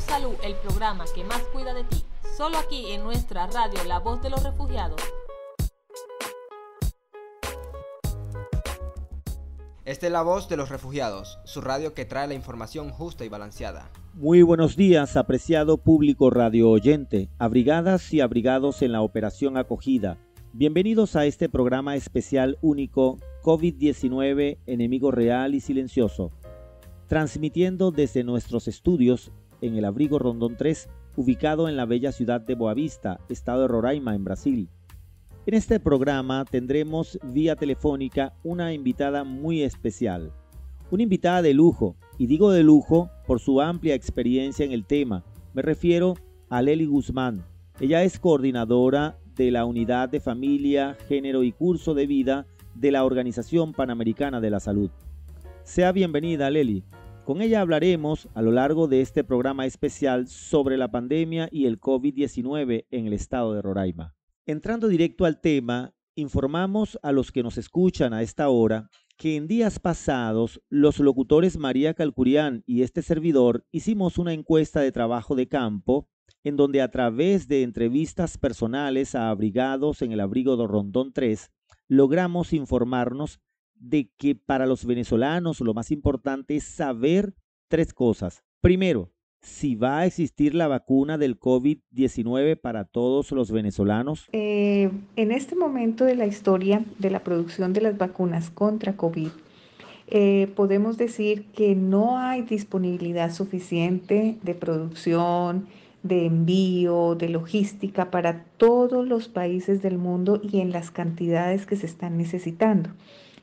Salud, el programa que más cuida de ti. Solo aquí en nuestra radio La Voz de los Refugiados. Esta es La Voz de los Refugiados, su radio que trae la información justa y balanceada. Muy buenos días, apreciado público radio oyente, abrigadas y abrigados en la operación acogida. Bienvenidos a este programa especial único COVID-19, enemigo real y silencioso transmitiendo desde nuestros estudios en el abrigo Rondón 3, ubicado en la bella ciudad de Boavista, estado de Roraima, en Brasil. En este programa tendremos vía telefónica una invitada muy especial, una invitada de lujo, y digo de lujo por su amplia experiencia en el tema. Me refiero a lely Guzmán. Ella es coordinadora de la Unidad de Familia, Género y Curso de Vida de la Organización Panamericana de la Salud. Sea bienvenida, Leli. Con ella hablaremos a lo largo de este programa especial sobre la pandemia y el COVID-19 en el estado de Roraima. Entrando directo al tema, informamos a los que nos escuchan a esta hora que en días pasados los locutores María Calcurián y este servidor hicimos una encuesta de trabajo de campo en donde a través de entrevistas personales a abrigados en el abrigo de Rondón 3 logramos informarnos de que para los venezolanos lo más importante es saber tres cosas. Primero, si va a existir la vacuna del COVID-19 para todos los venezolanos? Eh, en este momento de la historia de la producción de las vacunas contra COVID, eh, podemos decir que no hay disponibilidad suficiente de producción, de envío, de logística para todos los países del mundo y en las cantidades que se están necesitando.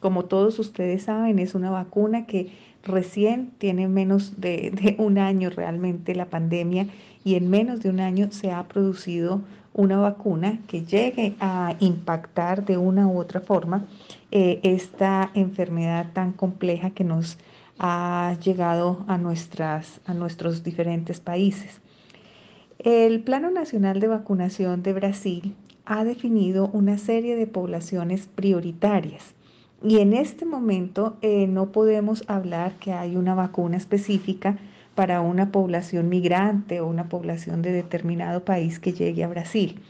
Como todos ustedes saben, es una vacuna que recién tiene menos de, un año realmente la pandemia y en menos de un año se ha producido una vacuna que llegue a impactar de una u otra forma eh, esta enfermedad tan compleja que nos ha llegado a, nuestras, a nuestros diferentes países. El Plano Nacional de Vacunación de Brasil ha definido una serie de poblaciones prioritarias y en este momento eh, no podemos hablar que hay una vacuna específica para una población migrante o una población de determinado país que llegue a Brasil.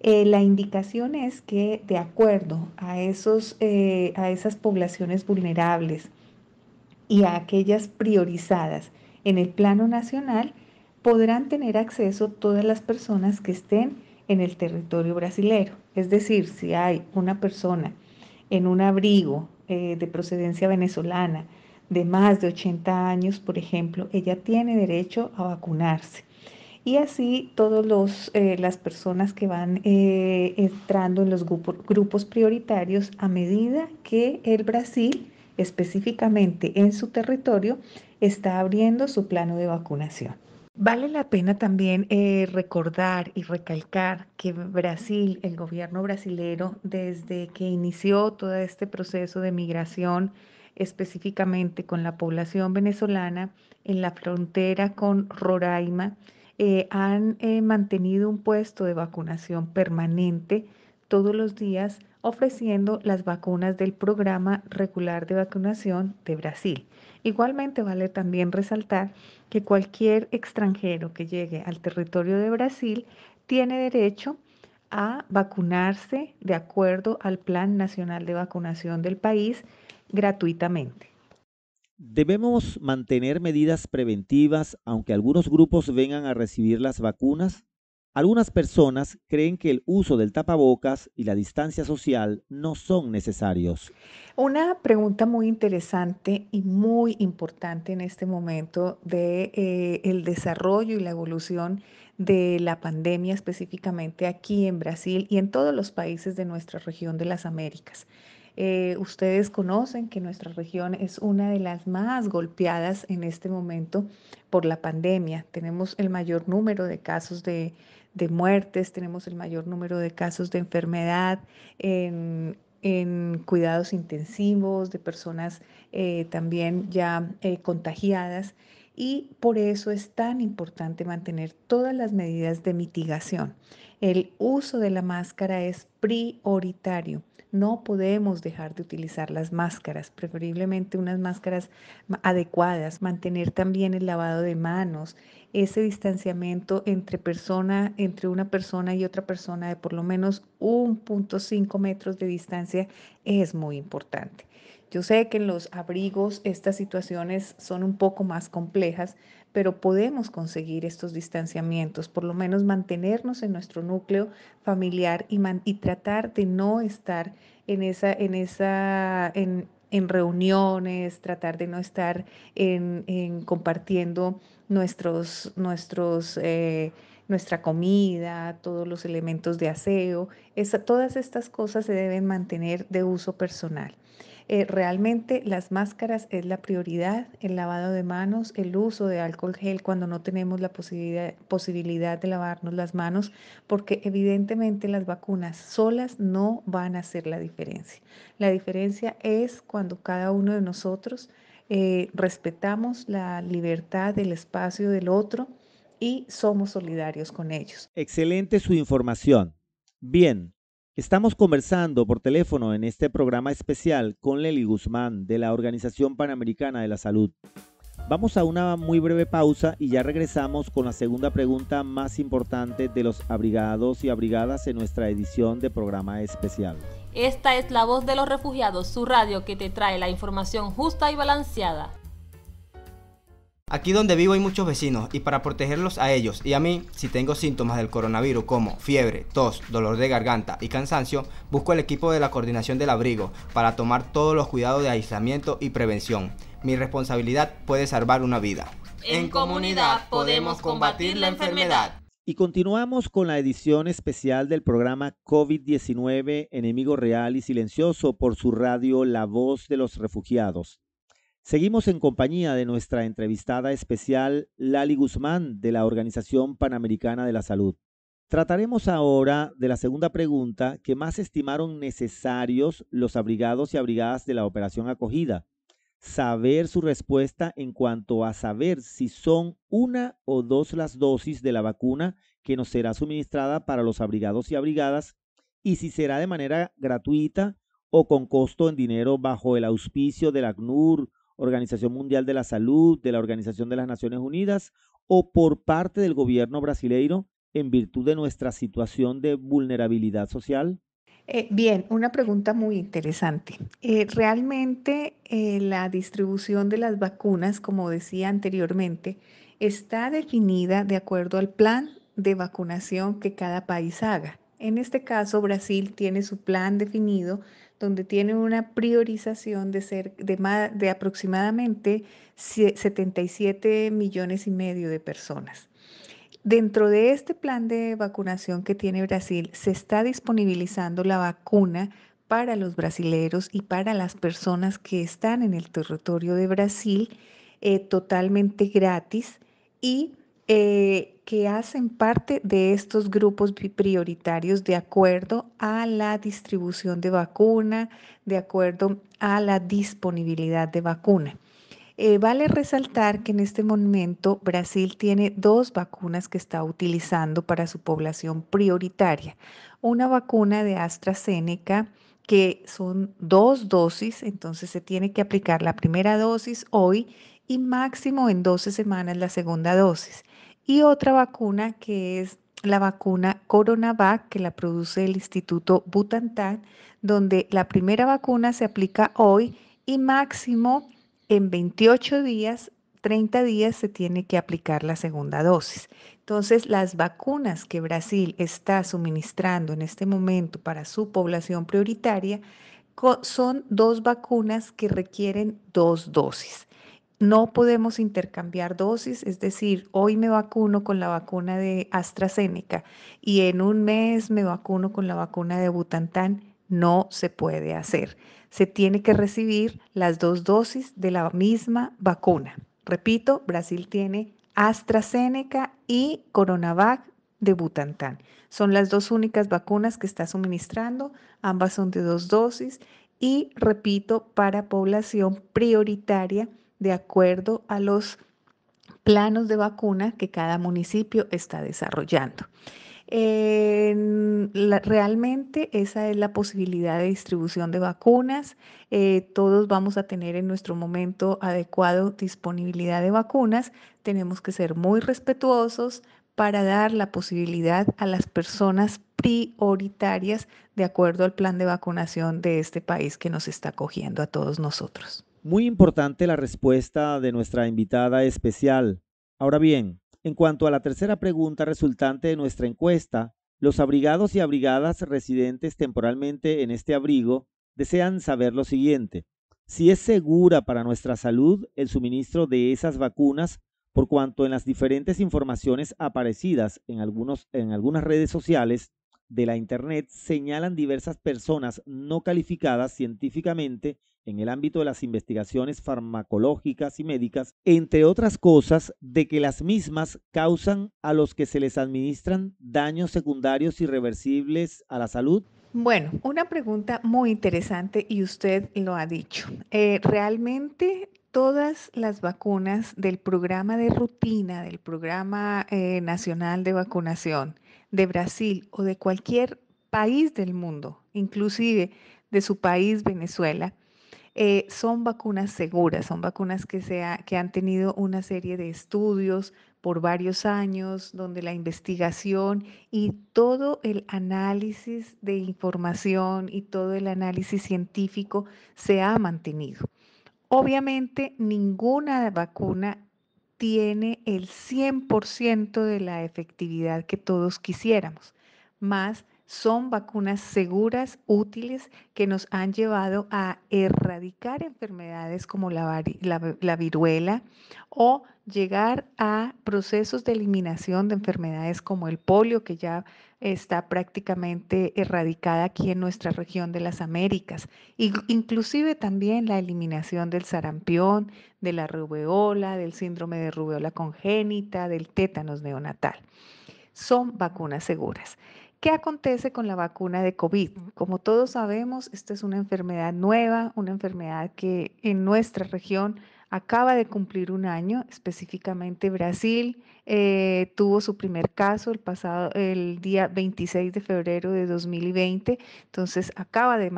Eh, la indicación es que de acuerdo a, esos, eh, a esas poblaciones vulnerables y a aquellas priorizadas en el plano nacional, podrán tener acceso todas las personas que estén en el territorio brasilero. Es decir, si hay una persona en un abrigo eh, de procedencia venezolana de más de 80 años, por ejemplo, ella tiene derecho a vacunarse. Y así todas eh, las personas que van eh, entrando en los grupos prioritarios a medida que el Brasil, específicamente en su territorio, está abriendo su plano de vacunación. Vale la pena también eh, recordar y recalcar que Brasil, el gobierno brasilero, desde que inició todo este proceso de migración, específicamente con la población venezolana en la frontera con Roraima, eh, han eh, mantenido un puesto de vacunación permanente todos los días ofreciendo las vacunas del programa regular de vacunación de Brasil. Igualmente vale también resaltar que cualquier extranjero que llegue al territorio de Brasil tiene derecho a vacunarse de acuerdo al Plan Nacional de Vacunación del país gratuitamente. ¿Debemos mantener medidas preventivas aunque algunos grupos vengan a recibir las vacunas? Algunas personas creen que el uso del tapabocas y la distancia social no son necesarios. Una pregunta muy interesante y muy importante en este momento de eh, el desarrollo y la evolución de la pandemia específicamente aquí en Brasil y en todos los países de nuestra región de las Américas. Eh, ustedes conocen que nuestra región es una de las más golpeadas en este momento por la pandemia. Tenemos el mayor número de casos de, de muertes, tenemos el mayor número de casos de enfermedad en, en cuidados intensivos, de personas eh, también ya eh, contagiadas. Y por eso es tan importante mantener todas las medidas de mitigación. El uso de la máscara es prioritario. No podemos dejar de utilizar las máscaras, preferiblemente unas máscaras adecuadas, mantener también el lavado de manos, ese distanciamiento entre persona, entre una persona y otra persona de por lo menos 1.5 metros de distancia es muy importante. Yo sé que en los abrigos estas situaciones son un poco más complejas, pero podemos conseguir estos distanciamientos, por lo menos mantenernos en nuestro núcleo familiar y, tratar de no estar en esa, en esa, en, en reuniones, tratar de no estar en, compartiendo nuestros, nuestros, eh, nuestra comida, todos los elementos de aseo. todas estas cosas se deben mantener de uso personal. Eh, realmente las máscaras es la prioridad, el lavado de manos, el uso de alcohol gel cuando no tenemos la posibilidad, de lavarnos las manos, porque evidentemente las vacunas solas no van a hacer la diferencia. La diferencia es cuando cada uno de nosotros eh, respetamos la libertad del espacio del otro y somos solidarios con ellos. Excelente su información. Bien, Estamos conversando por teléfono en este programa especial con Lely Guzmán de la Organización Panamericana de la Salud. Vamos a una muy breve pausa y ya regresamos con la segunda pregunta más importante de los abrigados y abrigadas en nuestra edición de programa especial. Esta es la voz de los refugiados, su radio que te trae la información justa y balanceada. Aquí donde vivo hay muchos vecinos y para protegerlos a ellos y a mí, si tengo síntomas del coronavirus como fiebre, tos, dolor de garganta y cansancio, busco el equipo de la coordinación del abrigo para tomar todos los cuidados de aislamiento y prevención. Mi responsabilidad puede salvar una vida. En comunidad podemos combatir la enfermedad. Y continuamos con la edición especial del programa COVID-19, Enemigo Real y Silencioso por su radio La Voz de los Refugiados. Seguimos en compañía de nuestra entrevistada especial Lali Guzmán de la Organización Panamericana de la Salud. Trataremos ahora de la segunda pregunta que más estimaron necesarios los abrigados y abrigadas de la operación acogida. Saber su respuesta en cuanto a saber si son una o dos las dosis de la vacuna que nos será suministrada para los abrigados y abrigadas y si será de manera gratuita o con costo en dinero bajo el auspicio del ACNUR Organización Mundial de la Salud, de la Organización de las Naciones Unidas o por parte del gobierno brasileiro en virtud de nuestra situación de vulnerabilidad social? Eh, bien, una pregunta muy interesante. Eh, realmente eh, la distribución de las vacunas, como decía anteriormente, está definida de acuerdo al plan de vacunación que cada país haga. En este caso, Brasil tiene su plan definido donde tiene una priorización de, ser, de, aproximadamente 77 millones y medio de personas. Dentro de este plan de vacunación que tiene Brasil, se está disponibilizando la vacuna para los brasileros y para las personas que están en el territorio de Brasil eh, totalmente gratis y eh, que hacen parte de estos grupos prioritarios de acuerdo a la distribución de vacuna, de acuerdo a la disponibilidad de vacuna. Eh, vale resaltar que en este momento Brasil tiene dos vacunas que está utilizando para su población prioritaria. Una vacuna de AstraZeneca que son dos dosis, entonces se tiene que aplicar la primera dosis hoy y máximo en 12 semanas la segunda dosis y otra vacuna que es la vacuna CoronaVac que la produce el Instituto Butantan, donde la primera vacuna se aplica hoy y máximo en 28 días, 30 días se tiene que aplicar la segunda dosis. Entonces, las vacunas que Brasil está suministrando en este momento para su población prioritaria son dos vacunas que requieren dos dosis. No podemos intercambiar dosis, es decir, hoy me vacuno con la vacuna de AstraZeneca y en un mes me vacuno con la vacuna de Butantan. No se puede hacer. Se tiene que recibir las dos dosis de la misma vacuna. Repito, Brasil tiene AstraZeneca y Coronavac de Butantan. Son las dos únicas vacunas que está suministrando, ambas son de dos dosis y, repito, para población prioritaria de acuerdo a los planos de vacuna que cada municipio está desarrollando. realmente esa es la posibilidad de distribución de vacunas. Eh, todos vamos a tener en nuestro momento adecuado disponibilidad de vacunas. Tenemos que ser muy respetuosos para dar la posibilidad a las personas prioritarias de acuerdo al plan de vacunación de este país que nos está acogiendo a todos nosotros. Muy importante la respuesta de nuestra invitada especial. Ahora bien, en cuanto a la tercera pregunta resultante de nuestra encuesta, los abrigados y abrigadas residentes temporalmente en este abrigo desean saber lo siguiente. Si es segura para nuestra salud el suministro de esas vacunas, por cuanto en las diferentes informaciones aparecidas en, algunos, en algunas redes sociales de la Internet señalan diversas personas no calificadas científicamente en el ámbito de las investigaciones farmacológicas y médicas, entre otras cosas, de que las mismas causan a los que se les administran daños secundarios irreversibles a la salud? Bueno, una pregunta muy interesante y usted lo ha dicho. Eh, realmente todas las vacunas del programa de rutina, del programa eh, nacional de vacunación, de Brasil o de cualquier país del mundo, inclusive de su país Venezuela, eh, son vacunas seguras, son vacunas que, que han tenido una serie de estudios por varios años, donde la investigación y todo el análisis de información y todo el análisis científico se ha mantenido. Obviamente, ninguna vacuna tiene el 100% de la efectividad que todos quisiéramos, más son vacunas seguras, útiles, que nos han llevado a erradicar enfermedades como la, la, la viruela o llegar a procesos de eliminación de enfermedades como el polio, que ya está prácticamente erradicada aquí en nuestra región de las Américas, e inclusive también la eliminación del sarampión, de la rubeola, del síndrome de rubeola congénita, del tétanos neonatal. Son vacunas seguras. ¿Qué acontece con la vacuna de COVID? Como todos sabemos, esta es una enfermedad nueva, una enfermedad que en nuestra región acaba de cumplir un año, específicamente Brasil. Eh, tuvo su primer caso el pasado, el día 26 de febrero de 2020, entonces acaba de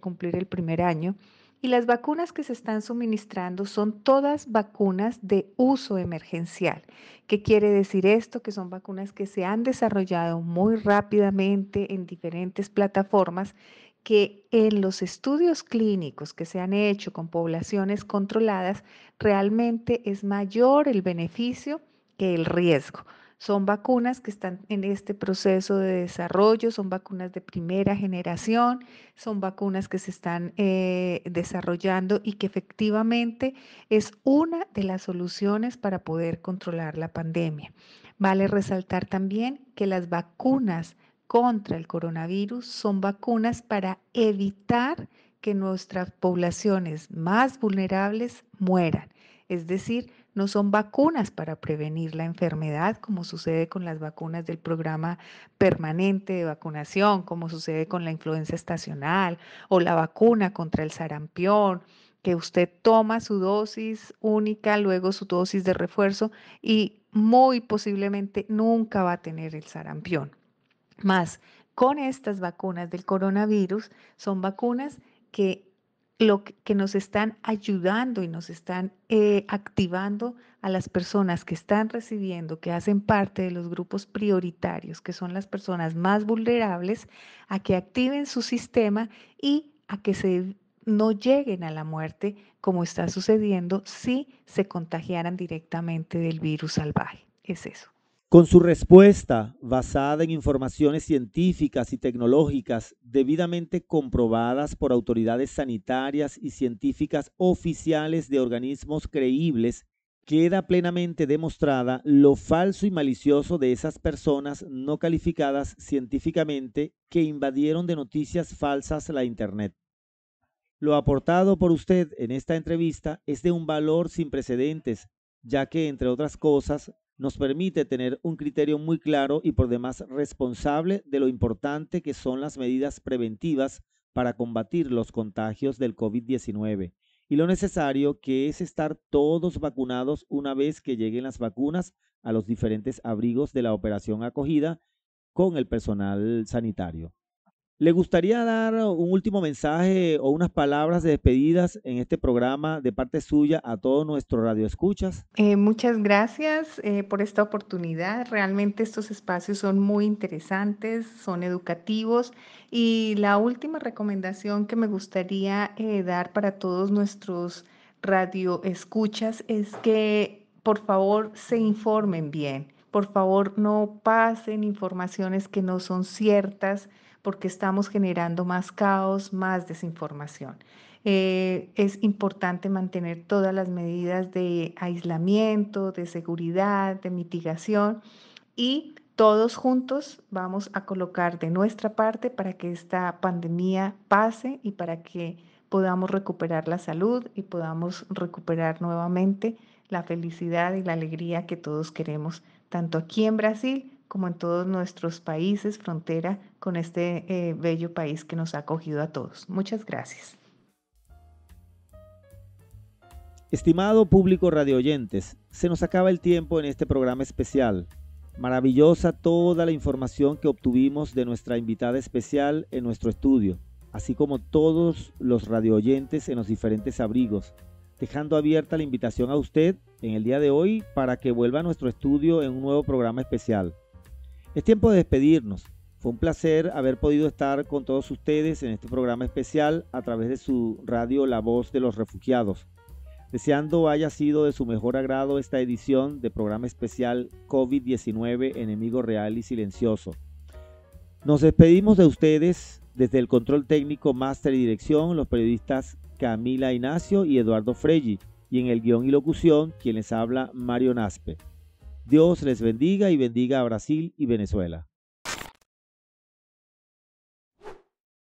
cumplir el primer año. Y las vacunas que se están suministrando son todas vacunas de uso emergencial. ¿Qué quiere decir esto? Que son vacunas que se han desarrollado muy rápidamente en diferentes plataformas que en los estudios clínicos que se han hecho con poblaciones controladas, realmente es mayor el beneficio que el riesgo. Son vacunas que están en este proceso de desarrollo, son vacunas de primera generación, son vacunas que se están eh, desarrollando y que efectivamente es una de las soluciones para poder controlar la pandemia. Vale resaltar también que las vacunas contra el coronavirus son vacunas para evitar que nuestras poblaciones más vulnerables mueran. Es decir, no son vacunas para prevenir la enfermedad, como sucede con las vacunas del programa permanente de vacunación, como sucede con la influenza estacional o la vacuna contra el sarampión, que usted toma su dosis única, luego su dosis de refuerzo y muy posiblemente nunca va a tener el sarampión. Más, con estas vacunas del coronavirus, son vacunas que lo que nos están ayudando y nos están eh, activando a las personas que están recibiendo, que hacen parte de los grupos prioritarios, que son las personas más vulnerables, a que activen su sistema y a que se no lleguen a la muerte como está sucediendo si se contagiaran directamente del virus salvaje. Es eso. Con su respuesta, basada en informaciones científicas y tecnológicas debidamente comprobadas por autoridades sanitarias y científicas oficiales de organismos creíbles, queda plenamente demostrada lo falso y malicioso de esas personas no calificadas científicamente que invadieron de noticias falsas la Internet. Lo aportado por usted en esta entrevista es de un valor sin precedentes, ya que, entre otras cosas, nos permite tener un criterio muy claro y por demás responsable de lo importante que son las medidas preventivas para combatir los contagios del COVID-19 y lo necesario que es estar todos vacunados una vez que lleguen las vacunas a los diferentes abrigos de la operación acogida con el personal sanitario. ¿Le gustaría dar un último mensaje o unas palabras de despedidas en este programa de parte suya a todos nuestros radioescuchas? Eh, muchas gracias eh, por esta oportunidad. Realmente estos espacios son muy interesantes, son educativos y la última recomendación que me gustaría eh, dar para todos nuestros radioescuchas es que por favor se informen bien por favor, no pasen informaciones que no son ciertas porque estamos generando más caos, más desinformación. Eh, es importante mantener todas las medidas de aislamiento, de seguridad, de mitigación y todos juntos vamos a colocar de nuestra parte para que esta pandemia pase y para que podamos recuperar la salud y podamos recuperar nuevamente la felicidad y la alegría que todos queremos tanto aquí en Brasil como en todos nuestros países frontera con este eh, bello país que nos ha acogido a todos. Muchas gracias. Estimado público radioyentes, se nos acaba el tiempo en este programa especial. Maravillosa toda la información que obtuvimos de nuestra invitada especial en nuestro estudio, así como todos los radioyentes en los diferentes abrigos dejando abierta la invitación a usted en el día de hoy para que vuelva a nuestro estudio en un nuevo programa especial. Es tiempo de despedirnos. Fue un placer haber podido estar con todos ustedes en este programa especial a través de su radio La Voz de los Refugiados. Deseando haya sido de su mejor agrado esta edición de programa especial COVID-19 Enemigo Real y Silencioso. Nos despedimos de ustedes desde el control técnico, máster y dirección, los periodistas Camila Ignacio y Eduardo Frey, y en el guión y locución quien les habla Mario Naspe. Dios les bendiga y bendiga a Brasil y Venezuela.